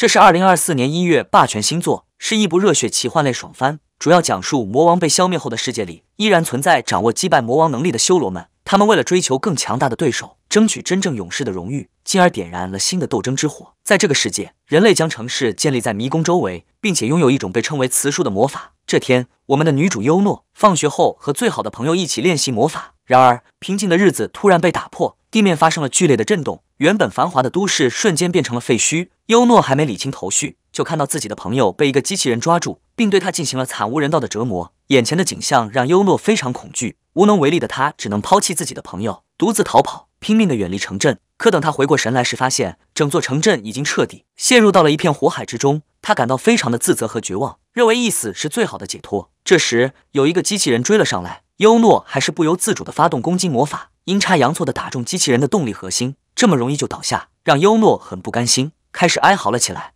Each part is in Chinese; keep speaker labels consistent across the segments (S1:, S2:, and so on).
S1: 这是二零二四年一月，《霸权》新作是一部热血奇幻类爽番，主要讲述魔王被消灭后的世界里，依然存在掌握击败魔王能力的修罗们。他们为了追求更强大的对手，争取真正勇士的荣誉，进而点燃了新的斗争之火。在这个世界，人类将城市建立在迷宫周围，并且拥有一种被称为磁术的魔法。这天，我们的女主优诺放学后和最好的朋友一起练习魔法，然而平静的日子突然被打破，地面发生了剧烈的震动。原本繁华的都市瞬间变成了废墟，优诺还没理清头绪，就看到自己的朋友被一个机器人抓住，并对他进行了惨无人道的折磨。眼前的景象让优诺非常恐惧，无能为力的他只能抛弃自己的朋友，独自逃跑，拼命的远离城镇。可等他回过神来时，发现整座城镇已经彻底陷入到了一片火海之中。他感到非常的自责和绝望，认为一死是最好的解脱。这时，有一个机器人追了上来，优诺还是不由自主的发动攻击魔法。阴差阳错地打中机器人的动力核心，这么容易就倒下，让优诺很不甘心，开始哀嚎了起来。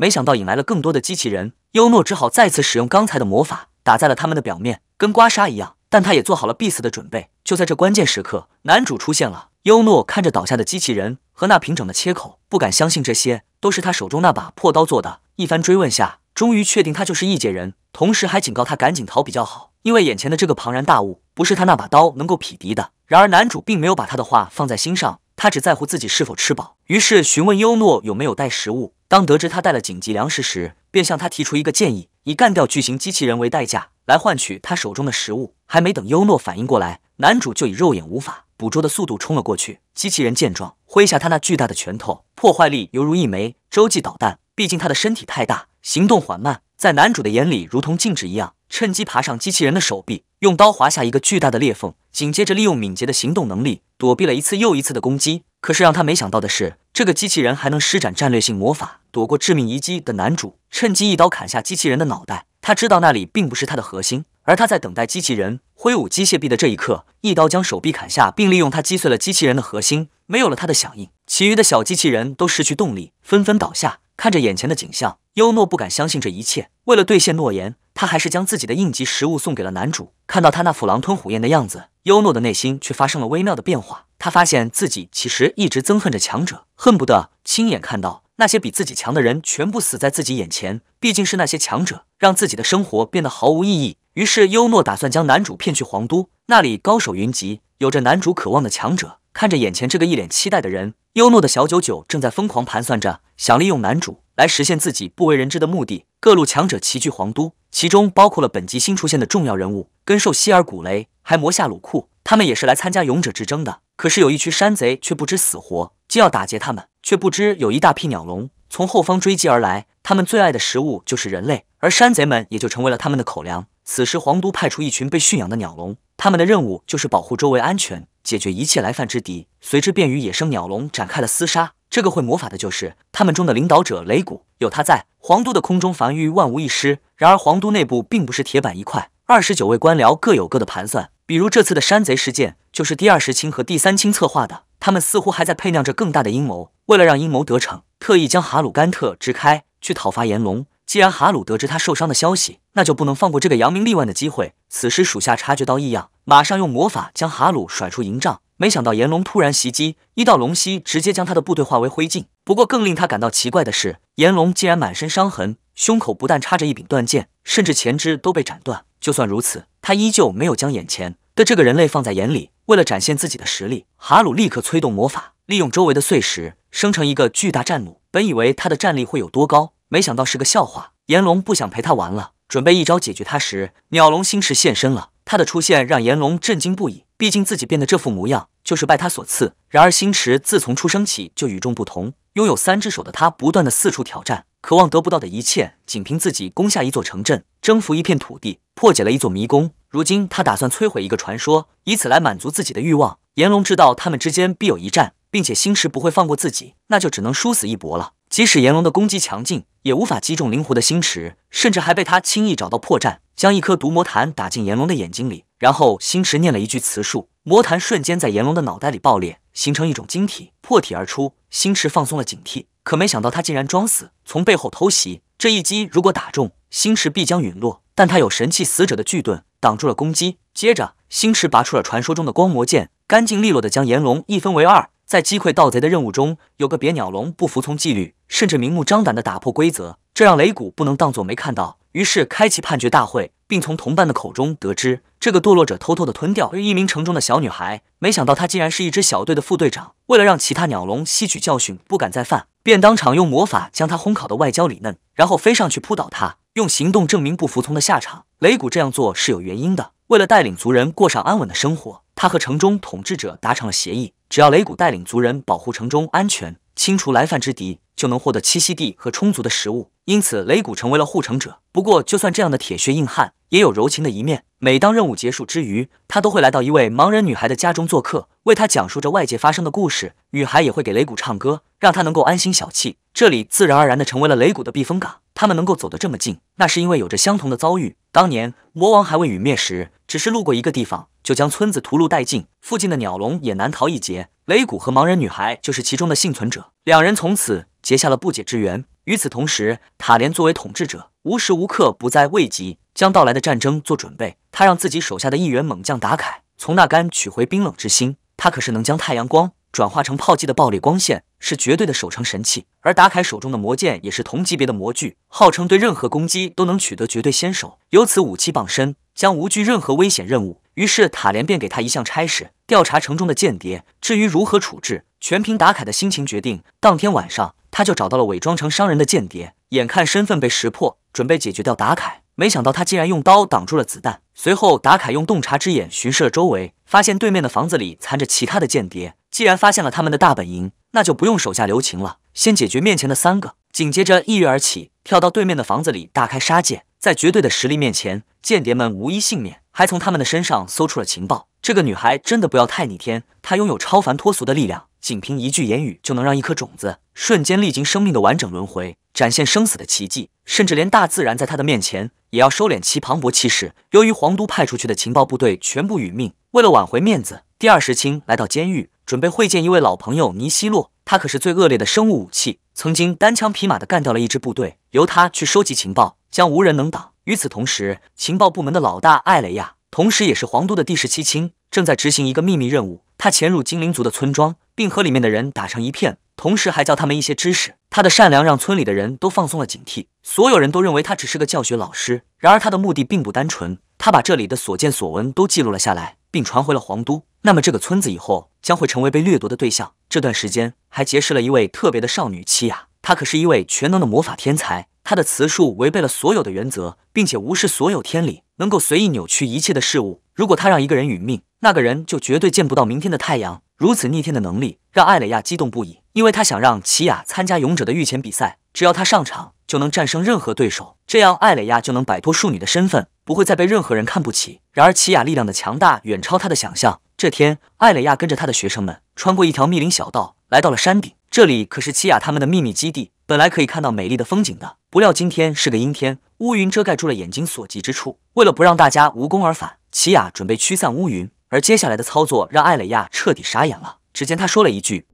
S1: 没想到引来了更多的机器人，优诺只好再次使用刚才的魔法，打在了他们的表面，跟刮痧一样。但他也做好了必死的准备。就在这关键时刻，男主出现了。优诺看着倒下的机器人和那平整的切口，不敢相信这些都是他手中那把破刀做的。一番追问下，终于确定他就是异界人，同时还警告他赶紧逃比较好。因为眼前的这个庞然大物不是他那把刀能够匹敌的。然而，男主并没有把他的话放在心上，他只在乎自己是否吃饱。于是询问优诺有没有带食物。当得知他带了紧急粮食时，便向他提出一个建议：以干掉巨型机器人为代价，来换取他手中的食物。还没等优诺反应过来，男主就以肉眼无法捕捉的速度冲了过去。机器人见状，挥下他那巨大的拳头，破坏力犹如一枚洲际导弹。毕竟他的身体太大，行动缓慢，在男主的眼里如同静止一样。趁机爬上机器人的手臂，用刀划下一个巨大的裂缝，紧接着利用敏捷的行动能力躲避了一次又一次的攻击。可是让他没想到的是，这个机器人还能施展战略性魔法，躲过致命一击的男主趁机一刀砍下机器人的脑袋。他知道那里并不是他的核心，而他在等待机器人挥舞机械臂的这一刻，一刀将手臂砍下，并利用它击碎了机器人的核心。没有了他的响应，其余的小机器人都失去动力，纷纷倒下。看着眼前的景象，优诺不敢相信这一切。为了兑现诺言。他还是将自己的应急食物送给了男主，看到他那副狼吞虎咽的样子，优诺的内心却发生了微妙的变化。他发现自己其实一直憎恨着强者，恨不得亲眼看到那些比自己强的人全部死在自己眼前。毕竟是那些强者让自己的生活变得毫无意义。于是，优诺打算将男主骗去皇都，那里高手云集，有着男主渴望的强者。看着眼前这个一脸期待的人，优诺的小九九正在疯狂盘算着，想利用男主来实现自己不为人知的目的。各路强者齐聚皇都，其中包括了本集新出现的重要人物根兽希尔古雷，还魔下鲁库。他们也是来参加勇者之争的。可是有一群山贼却不知死活，既要打劫他们，却不知有一大批鸟龙从后方追击而来。他们最爱的食物就是人类，而山贼们也就成为了他们的口粮。此时皇都派出一群被驯养的鸟龙。他们的任务就是保护周围安全，解决一切来犯之敌。随之便与野生鸟龙展开了厮杀。这个会魔法的就是他们中的领导者雷古，有他在，皇都的空中防御万无一失。然而皇都内部并不是铁板一块，二十九位官僚各有各的盘算。比如这次的山贼事件，就是第二十清和第三清策划的。他们似乎还在酝酿着更大的阴谋。为了让阴谋得逞，特意将哈鲁甘特支开去讨伐炎龙。既然哈鲁得知他受伤的消息，那就不能放过这个扬名立万的机会。此时属下察觉到异样，马上用魔法将哈鲁甩出营帐。没想到炎龙突然袭击，一道龙息直接将他的部队化为灰烬。不过更令他感到奇怪的是，炎龙竟然满身伤痕，胸口不但插着一柄断剑，甚至前肢都被斩断。就算如此，他依旧没有将眼前的这个人类放在眼里。为了展现自己的实力，哈鲁立刻催动魔法，利用周围的碎石生成一个巨大战弩。本以为他的战力会有多高？没想到是个笑话。炎龙不想陪他玩了，准备一招解决他时，鸟龙星驰现身了。他的出现让炎龙震惊不已，毕竟自己变得这副模样就是拜他所赐。然而，星驰自从出生起就与众不同，拥有三只手的他，不断的四处挑战，渴望得不到的一切。仅凭自己攻下一座城镇，征服一片土地，破解了一座迷宫。如今，他打算摧毁一个传说，以此来满足自己的欲望。炎龙知道他们之间必有一战，并且星驰不会放过自己，那就只能殊死一搏了。即使炎龙的攻击强劲，也无法击中灵狐的星池，甚至还被他轻易找到破绽，将一颗毒魔弹打进炎龙的眼睛里。然后星池念了一句词术，魔弹瞬间在炎龙的脑袋里爆裂，形成一种晶体破体而出。星池放松了警惕，可没想到他竟然装死，从背后偷袭。这一击如果打中，星池必将陨落，但他有神器死者的巨盾挡住了攻击。接着，星池拔出了传说中的光魔剑，干净利落地将炎龙一分为二。在击溃盗贼的任务中，有个别鸟笼不服从纪律，甚至明目张胆的打破规则，这让雷古不能当做没看到。于是开启判决大会，并从同伴的口中得知，这个堕落者偷偷的吞掉。而一名城中的小女孩，没想到她竟然是一支小队的副队长。为了让其他鸟笼吸取教训，不敢再犯，便当场用魔法将她烘烤的外焦里嫩，然后飞上去扑倒她，用行动证明不服从的下场。雷古这样做是有原因的，为了带领族人过上安稳的生活，他和城中统治者达成了协议。只要雷古带领族人保护城中安全，清除来犯之敌，就能获得栖息地和充足的食物。因此，雷古成为了护城者。不过，就算这样的铁血硬汉，也有柔情的一面。每当任务结束之余，他都会来到一位盲人女孩的家中做客，为她讲述着外界发生的故事。女孩也会给雷古唱歌，让他能够安心小憩。这里自然而然地成为了雷古的避风港。他们能够走得这么近，那是因为有着相同的遭遇。当年魔王还未陨灭时，只是路过一个地方。就将村子屠戮殆尽，附近的鸟笼也难逃一劫。雷古和盲人女孩就是其中的幸存者，两人从此结下了不解之缘。与此同时，塔莲作为统治者，无时无刻不在为即将到来的战争做准备。他让自己手下的一员猛将达凯从那干取回冰冷之心，他可是能将太阳光转化成炮击的暴力光线，是绝对的守城神器。而达凯手中的魔剑也是同级别的魔具，号称对任何攻击都能取得绝对先手，由此武器傍身，将无惧任何危险任务。于是塔莲便给他一项差事，调查城中的间谍。至于如何处置，全凭达凯的心情决定。当天晚上，他就找到了伪装成商人的间谍，眼看身份被识破，准备解决掉达凯，没想到他竟然用刀挡住了子弹。随后，达凯用洞察之眼巡视了周围，发现对面的房子里藏着其他的间谍。既然发现了他们的大本营，那就不用手下留情了，先解决面前的三个。紧接着一跃而起，跳到对面的房子里，大开杀戒。在绝对的实力面前，间谍们无一幸免，还从他们的身上搜出了情报。这个女孩真的不要太逆天，她拥有超凡脱俗的力量，仅凭一句言语就能让一颗种子瞬间历经生命的完整轮回，展现生死的奇迹，甚至连大自然在她的面前也要收敛其磅礴气势。由于皇都派出去的情报部队全部殒命，为了挽回面子，第二十卿来到监狱，准备会见一位老朋友尼西洛。他可是最恶劣的生物武器，曾经单枪匹马的干掉了一支部队。由他去收集情报。将无人能挡。与此同时，情报部门的老大艾雷亚，同时也是皇都的第十七亲，正在执行一个秘密任务。他潜入精灵族的村庄，并和里面的人打成一片，同时还教他们一些知识。他的善良让村里的人都放松了警惕，所有人都认为他只是个教学老师。然而，他的目的并不单纯。他把这里的所见所闻都记录了下来，并传回了皇都。那么，这个村子以后将会成为被掠夺的对象。这段时间，还结识了一位特别的少女七雅，她可是一位全能的魔法天才。他的雌术违背了所有的原则，并且无视所有天理，能够随意扭曲一切的事物。如果他让一个人殒命，那个人就绝对见不到明天的太阳。如此逆天的能力让艾蕾亚激动不已，因为他想让奇雅参加勇者的御前比赛，只要他上场就能战胜任何对手，这样艾蕾亚就能摆脱庶女的身份，不会再被任何人看不起。然而奇雅力量的强大远超他的想象。这天，艾蕾亚跟着他的学生们穿过一条密林小道，来到了山顶，这里可是奇雅他们的秘密基地。本来可以看到美丽的风景的，不料今天是个阴天，乌云遮盖住了眼睛所及之处。为了不让大家无功而返，奇雅准备驱散乌云。而接下来的操作让艾蕾亚彻底傻眼了。只见他说了一句：“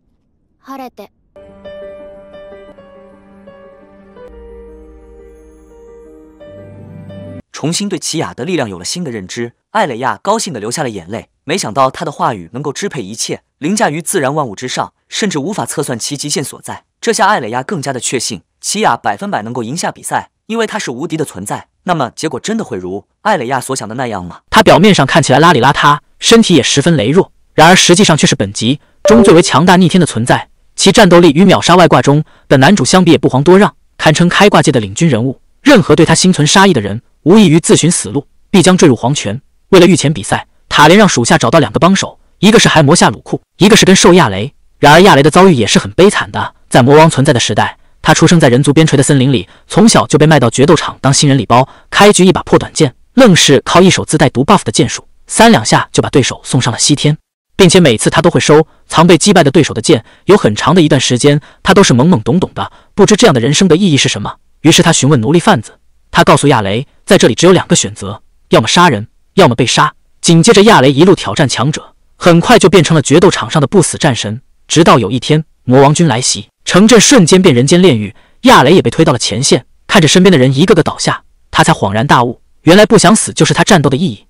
S1: 重新对奇雅的力量有了新的认知。”艾蕾亚高兴地流下了眼泪。没想到他的话语能够支配一切，凌驾于自然万物之上，甚至无法测算其极限所在。这下艾蕾亚更加的确信，奇雅百分百能够赢下比赛，因为他是无敌的存在。那么结果真的会如艾蕾亚所想的那样吗？
S2: 他表面上看起来邋里邋遢，身体也十分羸弱，然而实际上却是本集中最为强大逆天的存在，其战斗力与秒杀外挂中的男主相比也不遑多让，堪称开挂界的领军人物。任何对他心存杀意的人，无异于自寻死路，必将坠入黄泉。为了御前比赛，塔连让属下找到两个帮手，一个是海魔夏鲁库，一个是跟兽亚雷。然而亚雷的遭遇也是很悲惨的。在魔王存在的时代，他出生在人族边陲的森林里，从小就被卖到决斗场当新人礼包。开局一把破短剑，愣是靠一手自带毒 buff 的剑术，三两下就把对手送上了西天。并且每次他都会收藏被击败的对手的剑。有很长的一段时间，他都是懵懵懂懂的，不知这样的人生的意义是什么。于是他询问奴隶贩子，他告诉亚雷，在这里只有两个选择：要么杀人，要么被杀。紧接着亚雷一路挑战强者，很快就变成了决斗场上的不死战神。直到有一天，魔王军来袭。城镇瞬间变人间炼狱，亚雷也被推到了前线，看着身边的人一个个倒下，他才恍然大悟，原来不想死就是他战斗的意义。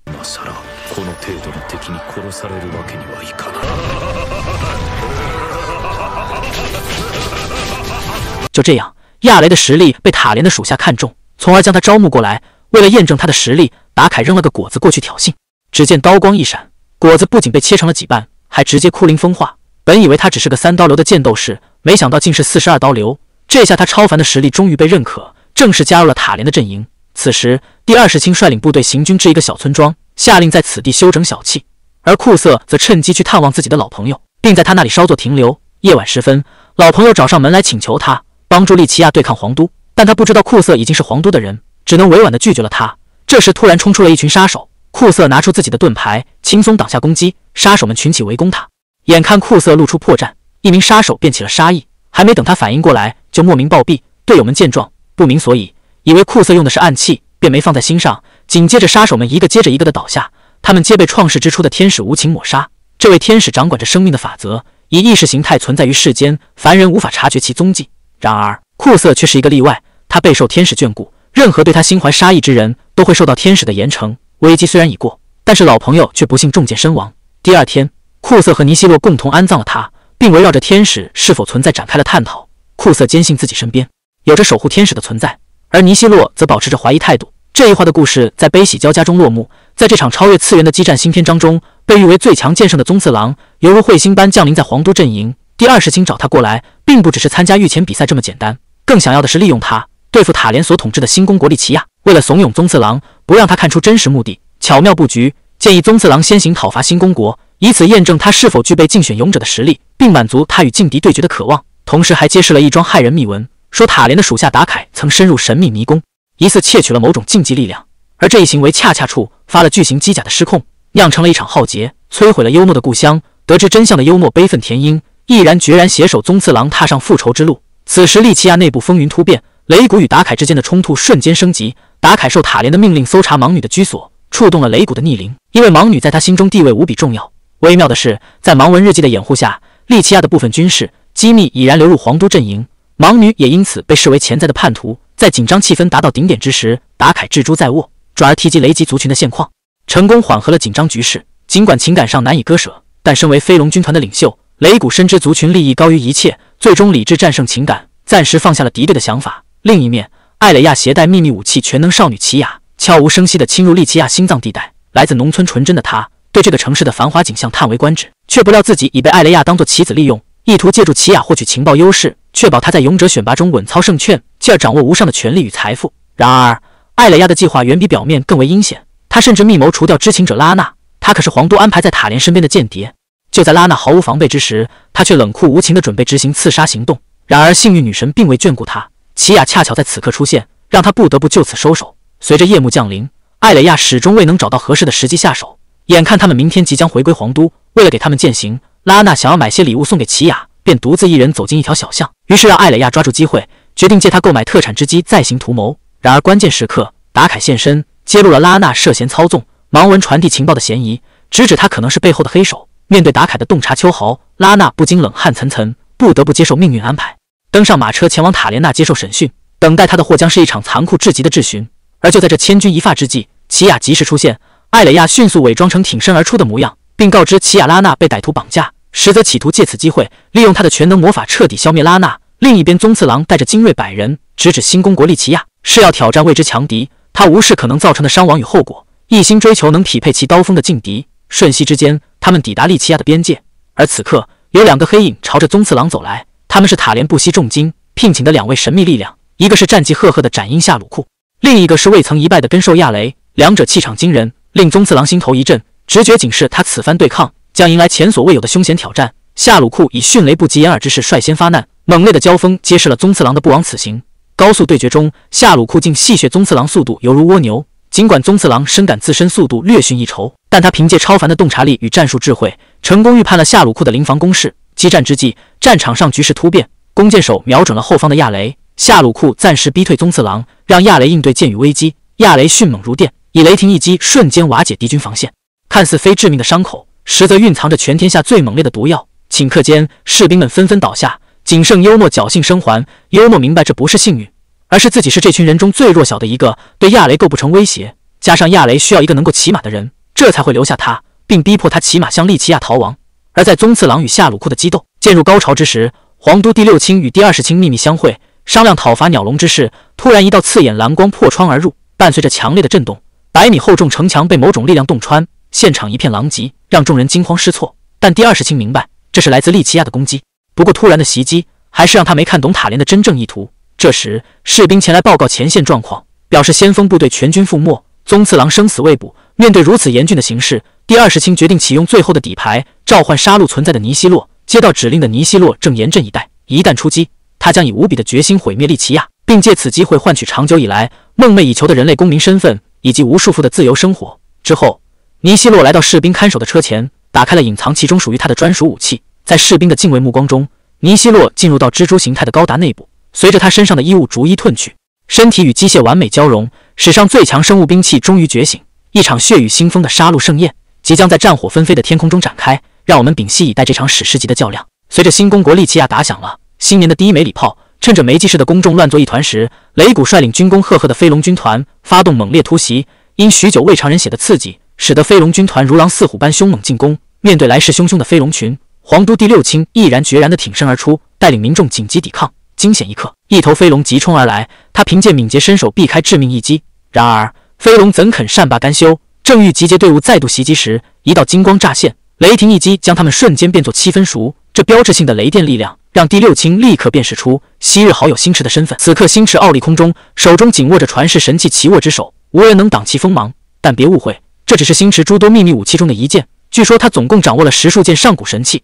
S2: 就这样，亚雷的实力被塔连的属下看中，从而将他招募过来。为了验证他的实力，达凯扔了个果子过去挑衅。只见刀光一闪，果子不仅被切成了几半，还直接枯灵风化。本以为他只是个三刀流的剑斗士。没想到竟是四十二刀流，这下他超凡的实力终于被认可，正式加入了塔莲的阵营。此时，第二十亲率领部队行军至一个小村庄，下令在此地休整小憩。而库色则趁机去探望自己的老朋友，并在他那里稍作停留。夜晚时分，老朋友找上门来，请求他帮助利奇亚对抗皇都，但他不知道库色已经是皇都的人，只能委婉地拒绝了他。这时，突然冲出了一群杀手，库色拿出自己的盾牌，轻松挡下攻击。杀手们群起围攻他，眼看库色露出破绽。一名杀手便起了杀意，还没等他反应过来，就莫名暴毙。队友们见状不明所以，以为库瑟用的是暗器，便没放在心上。紧接着，杀手们一个接着一个的倒下，他们皆被创世之初的天使无情抹杀。这位天使掌管着生命的法则，以意识形态存在于世间，凡人无法察觉其踪迹。然而库瑟却是一个例外，他备受天使眷顾，任何对他心怀杀意之人都会受到天使的严惩。危机虽然已过，但是老朋友却不幸中箭身亡。第二天，库瑟和尼希洛共同安葬了他。并围绕着天使是否存在展开了探讨。库色坚信自己身边有着守护天使的存在，而尼西洛则保持着怀疑态度。这一话的故事在悲喜交加中落幕。在这场超越次元的激战新篇章中，被誉为最强剑圣的宗次郎犹如彗星般降临在皇都阵营。第二世青找他过来，并不只是参加御前比赛这么简单，更想要的是利用他对付塔连所统治的新公国利奇亚。为了怂恿宗次郎不让他看出真实目的，巧妙布局，建议宗次郎先行讨伐新公国。以此验证他是否具备竞选勇者的实力，并满足他与劲敌对决的渴望，同时还揭示了一桩骇人秘闻：说塔莲的属下达凯曾深入神秘迷宫，疑似窃取了某种禁忌力量，而这一行为恰恰触发了巨型机甲的失控，酿成了一场浩劫，摧毁了幽默的故乡。得知真相的幽默悲愤填膺，毅然决然携手宗次郎踏上复仇之路。此时，利奇亚内部风云突变，雷古与达凯之间的冲突瞬间升级。达凯受塔莲的命令搜查盲女的居所，触动了雷古的逆鳞，因为盲女在他心中地位无比重要。微妙的是，在盲文日记的掩护下，利奇亚的部分军事机密已然流入皇都阵营，盲女也因此被视为潜在的叛徒。在紧张气氛达到顶点之时，达凯智珠在握，转而提及雷吉族群的现况，成功缓和了紧张局势。尽管情感上难以割舍，但身为飞龙军团的领袖，雷古深知族群利益高于一切，最终理智战胜情感，暂时放下了敌对的想法。另一面，艾蕾亚携带秘密武器，全能少女奇雅悄无声息地侵入利奇亚心脏地带。来自农村纯真的她。对这个城市的繁华景象叹为观止，却不料自己已被艾雷亚当做棋子利用，意图借助奇雅获取情报优势，确保他在勇者选拔中稳操胜券，继而掌握无上的权力与财富。然而，艾雷亚的计划远比表面更为阴险，他甚至密谋除掉知情者拉娜，他可是皇都安排在塔莲身边的间谍。就在拉娜毫无防备之时，他却冷酷无情地准备执行刺杀行动。然而，幸运女神并未眷顾他，奇雅恰巧在此刻出现，让他不得不就此收手。随着夜幕降临，艾雷亚始终未能找到合适的时机下手。眼看他们明天即将回归皇都，为了给他们践行，拉娜想要买些礼物送给奇雅，便独自一人走进一条小巷。于是让艾蕾亚抓住机会，决定借他购买特产之机再行图谋。然而关键时刻，达凯现身，揭露了拉娜涉嫌操纵盲文传递情报的嫌疑，直指他可能是背后的黑手。面对达凯的洞察秋毫，拉娜不禁冷汗涔涔，不得不接受命运安排，登上马车前往塔莲娜接受审讯。等待他的或将是一场残酷至极的质询。而就在这千钧一发之际，奇雅及时出现。艾蕾亚迅速伪装成挺身而出的模样，并告知奇亚拉娜被歹徒绑架，实则企图借此机会利用她的全能魔法彻底消灭拉娜。另一边，宗次郎带着精锐百人直指新公国利奇亚，誓要挑战未知强敌。他无视可能造成的伤亡与后果，一心追求能匹配其刀锋的劲敌。瞬息之间，他们抵达利奇亚的边界，而此刻有两个黑影朝着宗次郎走来。他们是塔莲不惜重金聘请的两位神秘力量，一个是战绩赫赫的斩阴夏鲁库，另一个是未曾一败的根兽亚雷。两者气场惊人。令宗次郎心头一震，直觉警示他此番对抗将迎来前所未有的凶险挑战。夏鲁库以迅雷不及掩耳之势率先发难，猛烈的交锋揭示了宗次郎的不枉此行。高速对决中，夏鲁库竟戏谑宗次郎速度犹如蜗牛。尽管宗次郎深感自身速度略逊一筹，但他凭借超凡的洞察力与战术智慧，成功预判了夏鲁库的临防攻势。激战之际，战场上局势突变，弓箭手瞄准了后方的亚雷。夏鲁库暂时逼退宗次郎，让亚雷应对箭雨危机。亚雷迅猛如电。以雷霆一击瞬间瓦解敌军防线，看似非致命的伤口，实则蕴藏着全天下最猛烈的毒药。顷刻间，士兵们纷纷倒下，仅剩幽默侥幸生还。幽默明白，这不是幸运，而是自己是这群人中最弱小的一个，对亚雷构不成威胁。加上亚雷需要一个能够骑马的人，这才会留下他，并逼迫他骑马向利奇亚逃亡。而在宗次郎与夏鲁库的激斗渐入高潮之时，皇都第六卿与第二十卿秘密相会，商量讨伐鸟笼之事。突然，一道刺眼蓝光破窗而入，伴随着强烈的震动。百米厚重城墙被某种力量洞穿，现场一片狼藉，让众人惊慌失措。但第二世清明白，这是来自利奇亚的攻击。不过，突然的袭击还是让他没看懂塔连的真正意图。这时，士兵前来报告前线状况，表示先锋部队全军覆没，宗次郎生死未卜。面对如此严峻的形势，第二世清决定启用最后的底牌，召唤杀戮存在的尼希洛。接到指令的尼希洛正严阵以待，一旦出击，他将以无比的决心毁灭利奇亚，并借此机会换取长久以来梦寐以求的人类公民身份。以及无数副的自由生活之后，尼希洛来到士兵看守的车前，打开了隐藏其中属于他的专属武器。在士兵的敬畏目光中，尼希洛进入到蜘蛛形态的高达内部，随着他身上的衣物逐一褪去，身体与机械完美交融，史上最强生物兵器终于觉醒。一场血雨腥风的杀戮盛宴即将在战火纷飞的天空中展开，让我们屏息以待这场史诗级的较量。随着新公国利奇亚打响了新年的第一枚礼炮。趁着没济事的公众乱作一团时，雷鼓率领军功赫赫的飞龙军团发动猛烈突袭。因许久未尝人血的刺激，使得飞龙军团如狼似虎般凶猛进攻。面对来势汹汹的飞龙群，皇都第六卿毅然决然地挺身而出，带领民众紧急抵抗。惊险一刻，一头飞龙急冲而来，他凭借敏捷身手避开致命一击。然而飞龙怎肯善罢甘休？正欲集结队伍再度袭击时，一道金光乍现，雷霆一击将他们瞬间变作七分熟。这标志性的雷电力量，让第六清立刻辨识出昔日好友星驰的身份。此刻，星驰傲立空中，手中紧握着传世神器“奇握之手”，无人能挡其锋芒。但别误会，这只是星驰诸多秘密武器中的一件。据说他总共掌握了十数件上古神器。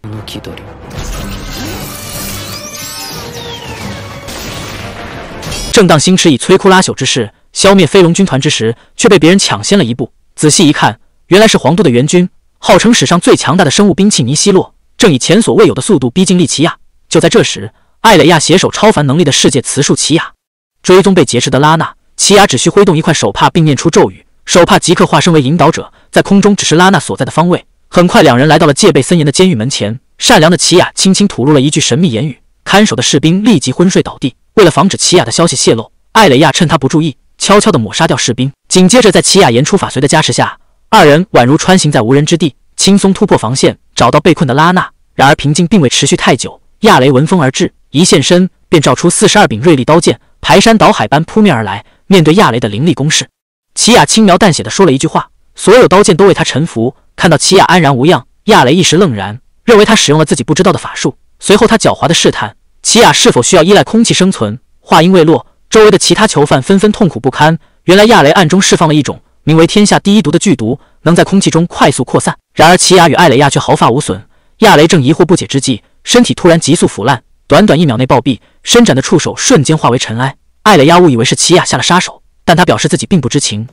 S2: 正当星驰以摧枯拉朽之势消灭飞龙军团之时，却被别人抢先了一步。仔细一看，原来是黄渡的援军，号称史上最强大的生物兵器尼西洛。正以前所未有的速度逼近利奇亚。就在这时，艾蕾亚携手超凡能力的世界雌树奇亚，追踪被劫持的拉娜。奇亚只需挥动一块手帕，并念出咒语，手帕即刻化身为引导者，在空中指示拉娜所在的方位。很快，两人来到了戒备森严的监狱门前。善良的奇亚轻轻吐露了一句神秘言语，看守的士兵立即昏睡倒地。为了防止奇亚的消息泄露，艾蕾亚趁他不注意，悄悄地抹杀掉士兵。紧接着，在奇亚言出法随的加持下，二人宛如穿行在无人之地，轻松突破防线。找到被困的拉娜。然而平静并未持续太久。亚雷闻风而至，一现身便照出四十二柄锐利刀剑，排山倒海般扑面而来。面对亚雷的凌厉攻势，齐雅轻描淡写的说了一句话，所有刀剑都为他臣服。看到齐雅安然无恙，亚雷一时愣然，认为他使用了自己不知道的法术。随后他狡猾的试探齐雅是否需要依赖空气生存。话音未落，周围的其他囚犯纷纷痛苦不堪。原来亚雷暗中释放了一种名为“天下第一毒”的剧毒。能在空气中快速扩散，然而奇雅与艾蕾亚却毫发无损。亚雷正疑惑不解之际，身体突然急速腐烂，短短一秒内暴毙，伸展的触手瞬间化为尘埃。艾蕾亚误以为是奇雅下了杀手，但他表示自己并不知情。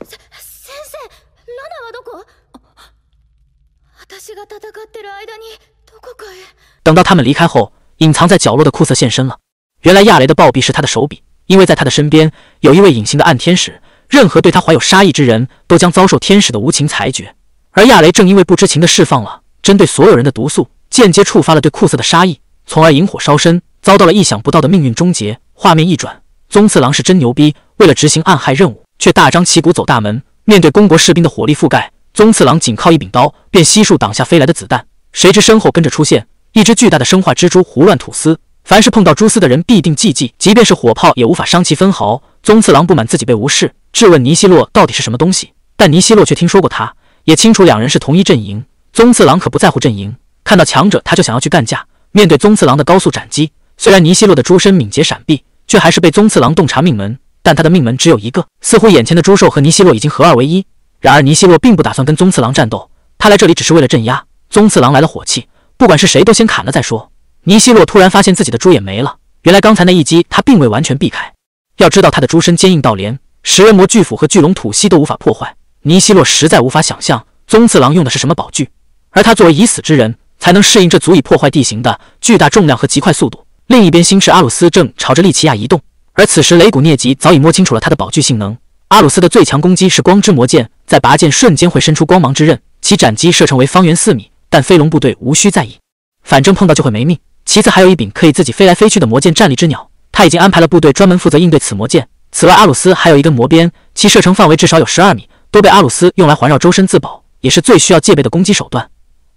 S2: 等到他们离开后，隐藏在角落的酷色现身了。原来亚雷的暴毙是他的手笔，因为在他的身边有一位隐形的暗天使。任何对他怀有杀意之人都将遭受天使的无情裁决，而亚雷正因为不知情的释放了针对所有人的毒素，间接触发了对库瑟的杀意，从而引火烧身，遭到了意想不到的命运终结。画面一转，宗次郎是真牛逼，为了执行暗害任务，却大张旗鼓走大门。面对公国士兵的火力覆盖，宗次郎仅靠一柄刀便悉数挡下飞来的子弹。谁知身后跟着出现一只巨大的生化蜘蛛，胡乱吐丝，凡是碰到蛛丝的人必定忌忌，即便是火炮也无法伤其分毫。宗次郎不满自己被无视。质问尼希洛到底是什么东西，但尼希洛却听说过他，也清楚两人是同一阵营。宗次郎可不在乎阵营，看到强者他就想要去干架。面对宗次郎的高速斩击，虽然尼希洛的猪身敏捷闪避，却还是被宗次郎洞察命门。但他的命门只有一个，似乎眼前的猪兽和尼希洛已经合二为一。然而尼希洛并不打算跟宗次郎战斗，他来这里只是为了镇压。宗次郎来了火气，不管是谁都先砍了再说。尼希洛突然发现自己的猪眼没了，原来刚才那一击他并未完全避开。要知道他的猪身坚硬到连……食人魔巨斧和巨龙吐息都无法破坏，尼希洛实在无法想象宗次郎用的是什么宝具，而他作为已死之人，才能适应这足以破坏地形的巨大重量和极快速度。另一边，星矢阿鲁斯正朝着利奇亚移动，而此时雷古涅吉早已摸清楚了他的宝具性能。阿鲁斯的最强攻击是光之魔剑，在拔剑瞬间会伸出光芒之刃，其斩击射程为方圆四米，但飞龙部队无需在意，反正碰到就会没命。其次，还有一柄可以自己飞来飞去的魔剑战力之鸟，他已经安排了部队专门负责应对此魔剑。此外，阿鲁斯还有一根魔鞭，其射程范围至少有十二米，都被阿鲁斯用来环绕周身自保，也是最需要戒备的攻击手段。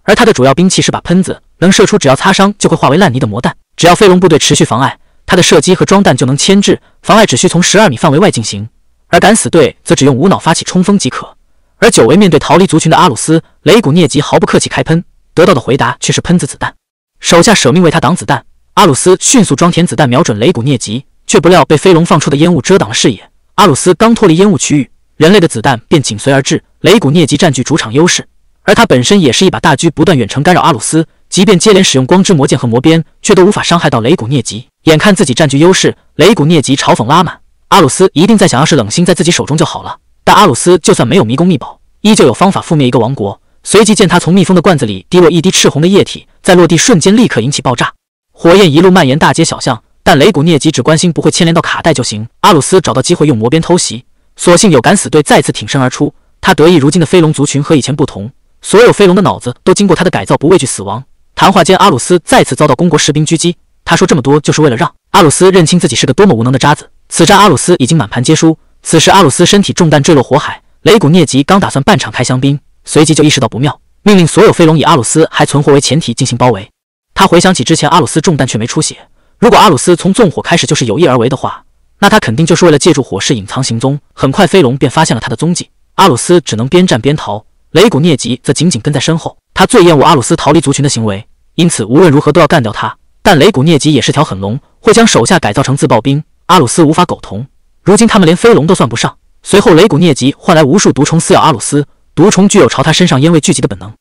S2: 而他的主要兵器是把喷子，能射出只要擦伤就会化为烂泥的魔弹。只要飞龙部队持续妨碍他的射击和装弹，就能牵制妨碍，只需从十二米范围外进行。而敢死队则只用无脑发起冲锋即可。而久违面对逃离族群的阿鲁斯，雷古涅吉毫不客气开喷，得到的回答却是喷子子弹。手下舍命为他挡子弹，阿鲁斯迅速装填子弹，瞄准雷古涅吉。却不料被飞龙放出的烟雾遮挡了视野。阿鲁斯刚脱离烟雾区域，人类的子弹便紧随而至。雷古涅吉占据主场优势，而他本身也是一把大狙，不断远程干扰阿鲁斯。即便接连使用光之魔剑和魔鞭，却都无法伤害到雷古涅吉。眼看自己占据优势，雷古涅吉嘲讽拉满阿鲁斯：“一定在想要是冷心在自己手中就好了。”但阿鲁斯就算没有迷宫秘宝，依旧有方法覆灭一个王国。随即见他从密封的罐子里滴落一滴赤红的液体，在落地瞬间立刻引起爆炸，火焰一路蔓延大街小巷。但雷古涅吉只关心不会牵连到卡带就行。阿鲁斯找到机会用魔鞭偷袭，所幸有敢死队再次挺身而出。他得意，如今的飞龙族群和以前不同，所有飞龙的脑子都经过他的改造，不畏惧死亡。谈话间，阿鲁斯再次遭到公国士兵狙击。他说这么多，就是为了让阿鲁斯认清自己是个多么无能的渣子。此战，阿鲁斯已经满盘皆输。此时，阿鲁斯身体中弹坠落火海。雷古涅吉刚打算半场开香槟，随即就意识到不妙，命令所有飞龙以阿鲁斯还存活为前提进行包围。他回想起之前阿鲁斯中弹却没出血。如果阿鲁斯从纵火开始就是有意而为的话，那他肯定就是为了借助火势隐藏行踪。很快，飞龙便发现了他的踪迹，阿鲁斯只能边战边逃。雷古涅吉则紧紧跟在身后。他最厌恶阿鲁斯逃离族群的行为，因此无论如何都要干掉他。但雷古涅吉也是条狠龙，会将手下改造成自爆兵。阿鲁斯无法苟同，如今他们连飞龙都算不上。随后，雷古涅吉换来无数毒虫撕咬阿鲁斯，毒虫具有朝他身上烟味聚集的本能。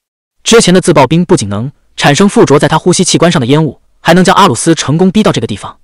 S2: 之前的自爆兵不仅能产生附着在他呼吸器官上的烟雾。还能将阿鲁斯成功逼到这个地方，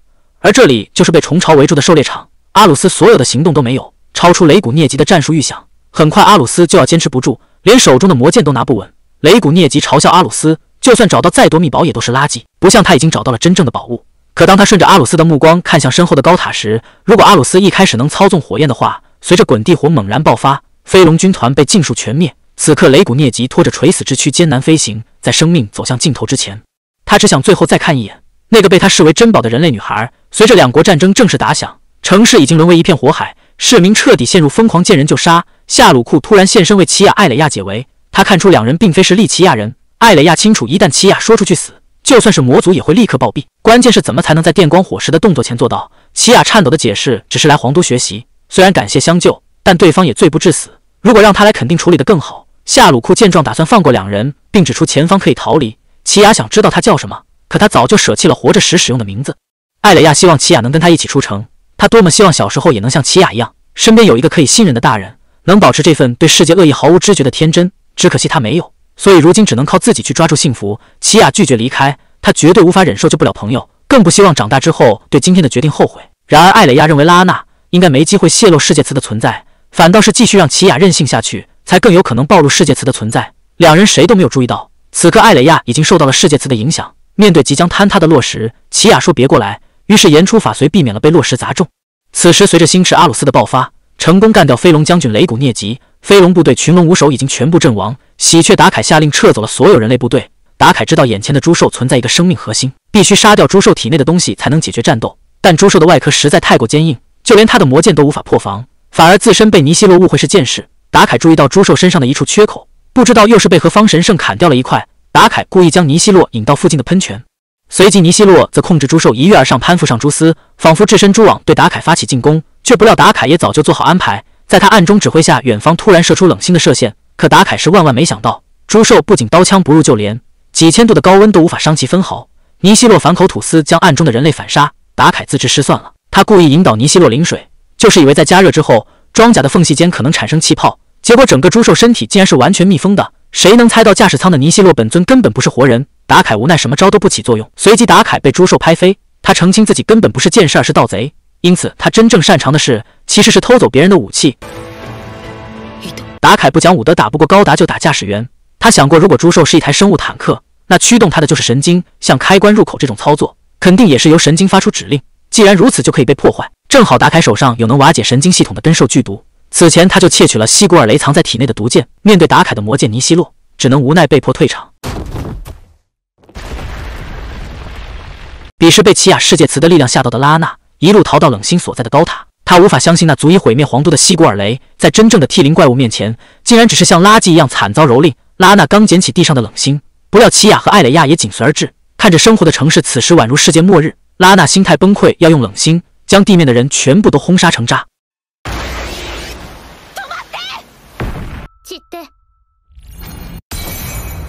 S2: 而这里就是被虫巢围住的狩猎场。阿鲁斯所有的行动都没有超出雷古涅吉的战术预想，很快阿鲁斯就要坚持不住，连手中的魔剑都拿不稳。雷古涅吉嘲笑阿鲁斯，就算找到再多秘宝也都是垃圾，不像他已经找到了真正的宝物。可当他顺着阿鲁斯的目光看向身后的高塔时，如果阿鲁斯一开始能操纵火焰的话，随着滚地火猛然爆发，飞龙军团被尽数全灭。此刻雷古涅吉拖着垂死之躯艰难飞行，在生命走向尽头之前。他只想最后再看一眼那个被他视为珍宝的人类女孩。随着两国战争正式打响，城市已经沦为一片火海，市民彻底陷入疯狂，见人就杀。夏鲁库突然现身为奇雅艾蕾亚解围，他看出两人并非是利奇亚人。艾蕾亚清楚，一旦奇雅说出去死，就算是魔族也会立刻暴毙。关键是怎么才能在电光火石的动作前做到？奇雅颤抖的解释：“只是来皇都学习，虽然感谢相救，但对方也罪不至死。如果让他来，肯定处理的更好。”夏鲁库见状，打算放过两人，并指出前方可以逃离。奇雅想知道他叫什么，可他早就舍弃了活着时使用的名字。艾蕾亚希望奇雅能跟他一起出城，他多么希望小时候也能像奇雅一样，身边有一个可以信任的大人，能保持这份对世界恶意毫无知觉的天真。只可惜他没有，所以如今只能靠自己去抓住幸福。奇雅拒绝离开，他绝对无法忍受救不了朋友，更不希望长大之后对今天的决定后悔。然而艾蕾亚认为拉娜应该没机会泄露世界词的存在，反倒是继续让奇雅任性下去，才更有可能暴露世界词的存在。两人谁都没有注意到。此刻艾蕾亚已经受到了世界词的影响，面对即将坍塌的落石，奇亚说别过来，于是言出法随，避免了被落石砸中。此时随着星矢阿鲁斯的爆发，成功干掉飞龙将军雷古涅吉，飞龙部队群龙无首，已经全部阵亡。喜鹊达凯下令撤走了所有人类部队。达凯知道眼前的猪兽存在一个生命核心，必须杀掉猪兽体内的东西才能解决战斗，但猪兽的外壳实在太过坚硬，就连他的魔剑都无法破防，反而自身被尼西洛误会是剑士。达凯注意到猪兽身上的一处缺口。不知道又是被何方神圣砍掉了一块。达凯故意将尼西洛引到附近的喷泉，随即尼西洛则控制猪兽一跃而上，攀附上蛛丝，仿佛置身蛛网，对达凯发起进攻。却不料达凯也早就做好安排，在他暗中指挥下，远方突然射出冷星的射线。可达凯是万万没想到，猪兽不仅刀枪不入，就连几千度的高温都无法伤其分毫。尼西洛反口吐丝，将暗中的人类反杀。达凯自知失算了，他故意引导尼西洛淋水，就是以为在加热之后，装甲的缝隙间可能产生气泡。结果，整个猪兽身体竟然是完全密封的。谁能猜到驾驶舱的尼希洛本尊根本不是活人？达凯无奈，什么招都不起作用。随即，达凯被猪兽拍飞。他澄清自己根本不是剑士，而是盗贼。因此，他真正擅长的是，其实是偷走别人的武器。达凯不讲武德，打不过高达就打驾驶员。他想过，如果猪兽是一台生物坦克，那驱动它的就是神经。像开关入口这种操作，肯定也是由神经发出指令。既然如此，就可以被破坏。正好达凯手上有能瓦解神经系统的根兽剧毒。此前他就窃取了西古尔雷藏在体内的毒剑，面对达凯的魔剑尼西洛，只能无奈被迫退场。彼时被奇雅世界磁的力量吓到的拉娜，一路逃到冷心所在的高塔，他无法相信那足以毁灭皇都的西古尔雷，在真正的 T 零怪物面前，竟然只是像垃圾一样惨遭蹂躏。拉娜刚捡起地上的冷心，不料奇雅和艾蕾亚也紧随而至，看着生活的城市此时宛如世界末日，拉娜心态崩溃，要用冷心将地面的人全部都轰杀成渣。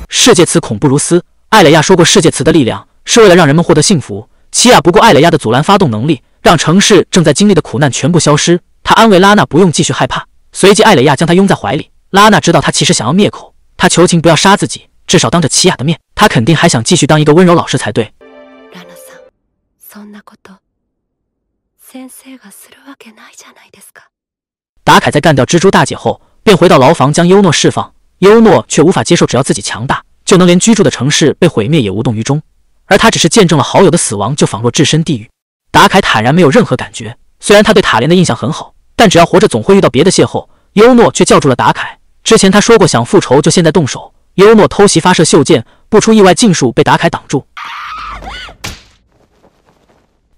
S2: 世界词恐怖如斯，艾蕾亚说过世界词的力量是为了让人们获得幸福。奇亚不顾艾蕾亚的阻拦，发动能力，让城市正在经历的苦难全部消失。他安慰拉娜，不用继续害怕。随即，艾蕾亚将他拥在怀里。拉娜知道他其实想要灭口，他求情不要杀自己，至少当着奇亚的面，他肯定还想继续当一个温柔老师才对。达凯在干掉蜘蛛大姐后。便回到牢房将优诺释放，优诺却无法接受，只要自己强大就能连居住的城市被毁灭也无动于衷，而他只是见证了好友的死亡就仿若置身地狱。达凯坦然没有任何感觉，虽然他对塔莲的印象很好，但只要活着总会遇到别的邂逅。优诺却叫住了达凯，之前他说过想复仇就现在动手，优诺偷袭发射袖剑，不出意外尽数被达凯挡住。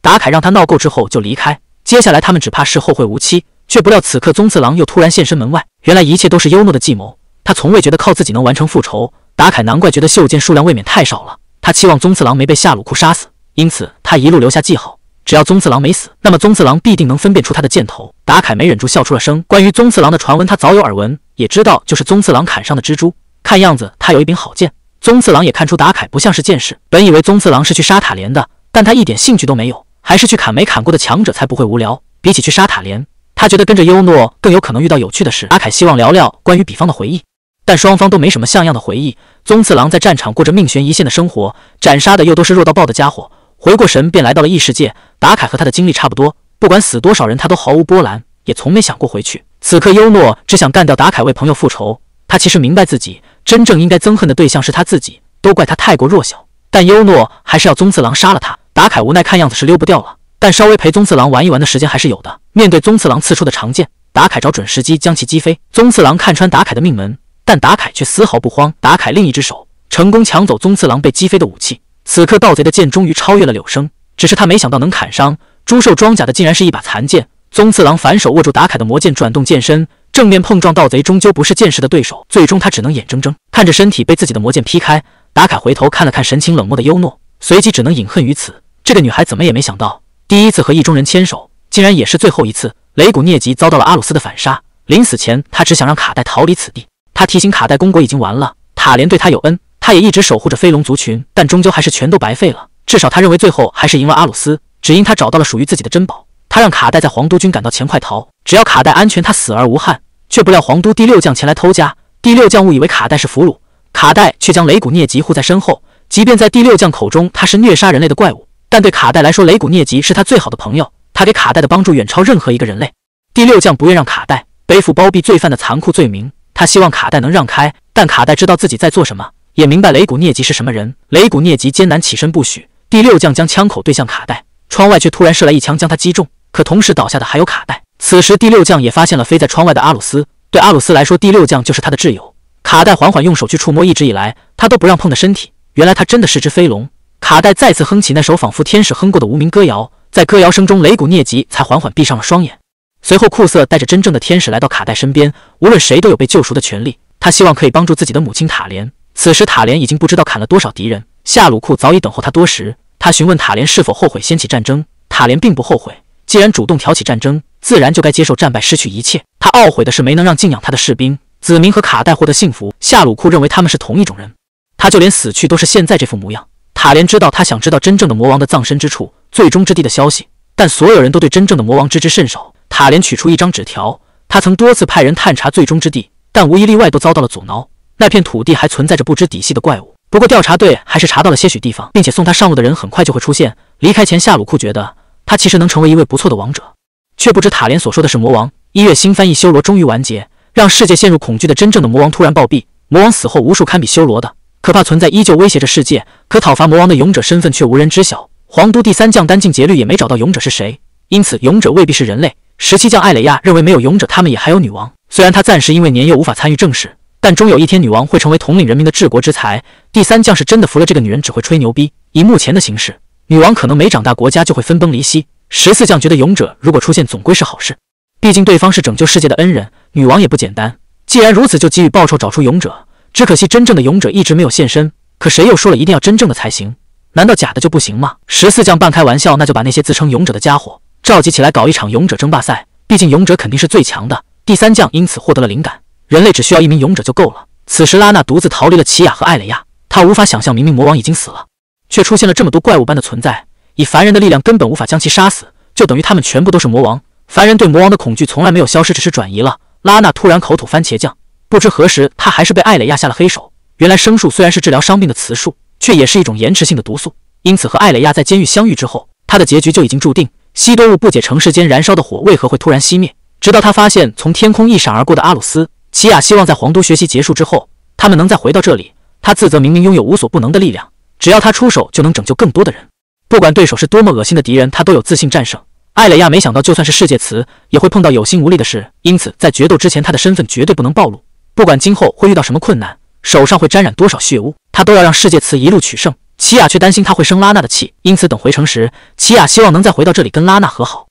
S2: 达凯让他闹够之后就离开，接下来他们只怕是后会无期，却不料此刻宗次郎又突然现身门外。原来一切都是幽默的计谋。他从未觉得靠自己能完成复仇。达凯难怪觉得袖箭数量未免太少了。他期望宗次郎没被夏鲁库杀死，因此他一路留下记号。只要宗次郎没死，那么宗次郎必定能分辨出他的箭头。达凯没忍住笑出了声。关于宗次郎的传闻，他早有耳闻，也知道就是宗次郎砍伤的蜘蛛。看样子他有一柄好剑。宗次郎也看出达凯不像是剑士。本以为宗次郎是去杀塔莲的，但他一点兴趣都没有，还是去砍没砍过的强者才不会无聊。比起去杀塔莲。他觉得跟着优诺更有可能遇到有趣的事。阿凯希望聊聊关于比方的回忆，但双方都没什么像样的回忆。宗次郎在战场过着命悬一线的生活，斩杀的又都是弱到爆的家伙。回过神便来到了异世界。达凯和他的经历差不多，不管死多少人，他都毫无波澜，也从没想过回去。此刻，优诺只想干掉达凯，为朋友复仇。他其实明白自己真正应该憎恨的对象是他自己，都怪他太过弱小。但优诺还是要宗次郎杀了他。达凯无奈，看样子是溜不掉了，但稍微陪宗次郎玩一玩的时间还是有的。面对宗次郎刺出的长剑，达凯找准时机将其击飞。宗次郎看穿达凯的命门，但达凯却丝毫不慌。达凯另一只手成功抢走宗次郎被击飞的武器。此刻盗贼的剑终于超越了柳生，只是他没想到能砍伤朱兽装甲的竟然是一把残剑。宗次郎反手握住达凯的魔剑，转动剑身，正面碰撞。盗贼终究不是剑士的对手，最终他只能眼睁睁看着身体被自己的魔剑劈开。达凯回头看了看神情冷漠的优诺，随即只能饮恨于此。这个女孩怎么也没想到，第一次和意中人牵手。竟然也是最后一次，雷古涅吉遭到了阿鲁斯的反杀。临死前，他只想让卡戴逃离此地。他提醒卡戴，公国已经完了。塔莲对他有恩，他也一直守护着飞龙族群，但终究还是全都白费了。至少他认为最后还是赢了阿鲁斯，只因他找到了属于自己的珍宝。他让卡戴在皇都军赶到前快逃，只要卡戴安全，他死而无憾。却不料皇都第六将前来偷家，第六将误以为卡戴是俘虏，卡戴却将雷古涅吉护在身后。即便在第六将口中，他是虐杀人类的怪物，但对卡戴来说，雷古涅吉是他最好的朋友。他给卡戴的帮助远超任何一个人类。第六将不愿让卡戴背负包庇罪犯的残酷罪名，他希望卡戴能让开。但卡戴知道自己在做什么，也明白雷古涅吉是什么人。雷古涅吉艰难起身，不许第六将将枪口对向卡戴。窗外却突然射来一枪，将他击中。可同时倒下的还有卡戴。此时第六将也发现了飞在窗外的阿鲁斯。对阿鲁斯来说，第六将就是他的挚友。卡戴缓缓用手去触摸一直以来他都不让碰的身体，原来他真的是只飞龙。卡戴再次哼起那首仿佛天使哼过的无名歌谣。在歌谣声中，雷古涅吉才缓缓闭上了双眼。随后，库瑟带着真正的天使来到卡戴身边。无论谁都有被救赎的权利。他希望可以帮助自己的母亲塔莲。此时，塔莲已经不知道砍了多少敌人。夏鲁库早已等候他多时。他询问塔莲是否后悔掀起战争。塔莲并不后悔。既然主动挑起战争，自然就该接受战败，失去一切。他懊悔的是没能让敬仰他的士兵、子民和卡戴获得幸福。夏鲁库认为他们是同一种人。他就连死去都是现在这副模样。塔莲知道他想知道真正的魔王的葬身之处。最终之地的消息，但所有人都对真正的魔王知之甚少。塔莲取出一张纸条，他曾多次派人探查最终之地，但无一例外都遭到了阻挠。那片土地还存在着不知底细的怪物，不过调查队还是查到了些许地方，并且送他上路的人很快就会出现。离开前，夏鲁库觉得他其实能成为一位不错的王者，却不知塔莲所说的是魔王。一月新翻译修罗终于完结，让世界陷入恐惧的真正的魔王突然暴毙。魔王死后，无数堪比修罗的可怕存在依旧威胁着世界，可讨伐魔王的勇者身份却无人知晓。皇都第三将丹精竭虑也没找到勇者是谁，因此勇者未必是人类。十七将艾蕾亚认为没有勇者，他们也还有女王。虽然他暂时因为年幼无法参与政事，但终有一天女王会成为统领人民的治国之才。第三将是真的服了这个女人，只会吹牛逼。以目前的形势，女王可能没长大，国家就会分崩离析。十四将觉得勇者如果出现，总归是好事，毕竟对方是拯救世界的恩人，女王也不简单。既然如此，就给予报酬，找出勇者。只可惜真正的勇者一直没有现身，可谁又说了一定要真正的才行？难道假的就不行吗？十四将半开玩笑，那就把那些自称勇者的家伙召集起来，搞一场勇者争霸赛。毕竟勇者肯定是最强的。第三将因此获得了灵感，人类只需要一名勇者就够了。此时拉娜独自逃离了奇雅和艾蕾亚，她无法想象，明明魔王已经死了，却出现了这么多怪物般的存在，以凡人的力量根本无法将其杀死，就等于他们全部都是魔王。凡人对魔王的恐惧从来没有消失，只是转移了。拉娜突然口吐番茄酱，不知何时，她还是被艾蕾亚下了黑手。原来生术虽然是治疗伤病的雌术。却也是一种延迟性的毒素，因此和艾蕾亚在监狱相遇之后，他的结局就已经注定。西多雾不解城市间燃烧的火为何会突然熄灭，直到他发现从天空一闪而过的阿鲁斯。奇亚希望在皇都学习结束之后，他们能再回到这里。他自责明明拥有无所不能的力量，只要他出手就能拯救更多的人，不管对手是多么恶心的敌人，他都有自信战胜。艾蕾亚没想到，就算是世界词也会碰到有心无力的事，因此在决斗之前，他的身份绝对不能暴露，不管今后会遇到什么困难。手上会沾染多少血污，他都要让世界瓷一路取胜。齐雅却担心他会生拉娜的气，因此等回城时，齐雅希望能再回到这里跟拉娜和好。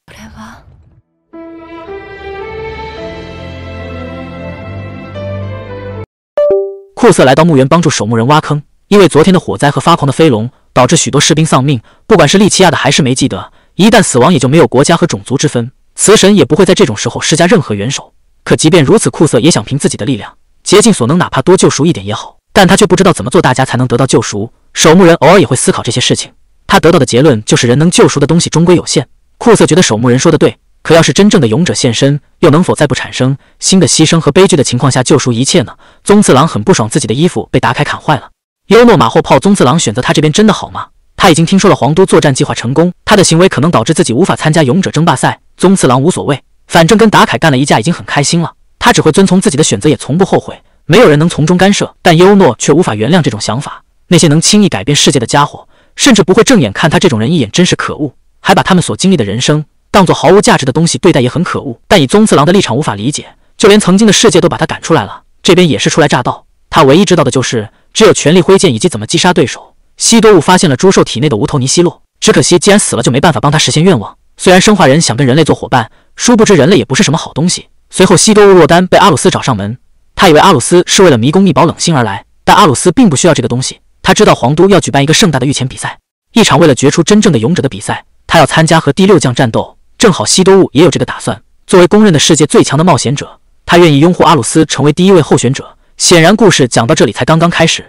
S2: 库瑟来到墓园帮助守墓人挖坑，因为昨天的火灾和发狂的飞龙导致许多士兵丧命。不管是利奇亚的还是梅记德，一旦死亡也就没有国家和种族之分，雌神也不会在这种时候施加任何援手。可即便如此，库瑟也想凭自己的力量。竭尽所能，哪怕多救赎一点也好，但他却不知道怎么做，大家才能得到救赎。守墓人偶尔也会思考这些事情，他得到的结论就是，人能救赎的东西终归有限。库色觉得守墓人说的对，可要是真正的勇者现身，又能否在不产生新的牺牲和悲剧的情况下救赎一切呢？宗次郎很不爽，自己的衣服被达凯砍坏了。幽默马后炮，宗次郎选择他这边真的好吗？他已经听说了皇都作战计划成功，他的行为可能导致自己无法参加勇者争霸赛。宗次郎无所谓，反正跟达凯干了一架已经很开心了。他只会遵从自己的选择，也从不后悔。没有人能从中干涉，但优诺却无法原谅这种想法。那些能轻易改变世界的家伙，甚至不会正眼看他这种人一眼，真是可恶。还把他们所经历的人生当做毫无价值的东西对待，也很可恶。但以宗次郎的立场无法理解，就连曾经的世界都把他赶出来了。这边也是初来乍到，他唯一知道的就是只有全力挥剑以及怎么击杀对手。西多悟发现了猪兽体内的无头尼西洛，只可惜既然死了，就没办法帮他实现愿望。虽然生化人想跟人类做伙伴，殊不知人类也不是什么好东西。随后，西多乌洛丹被阿鲁斯找上门。他以为阿鲁斯是为了迷宫秘宝冷心而来，但阿鲁斯并不需要这个东西。他知道皇都要举办一个盛大的御前比赛，一场为了决出真正的勇者的比赛。他要参加和第六将战斗，正好西多乌也有这个打算。作为公认的世界最强的冒险者，他愿意拥护阿鲁斯成为第一位候选者。显然，故事讲到这里才刚刚开始。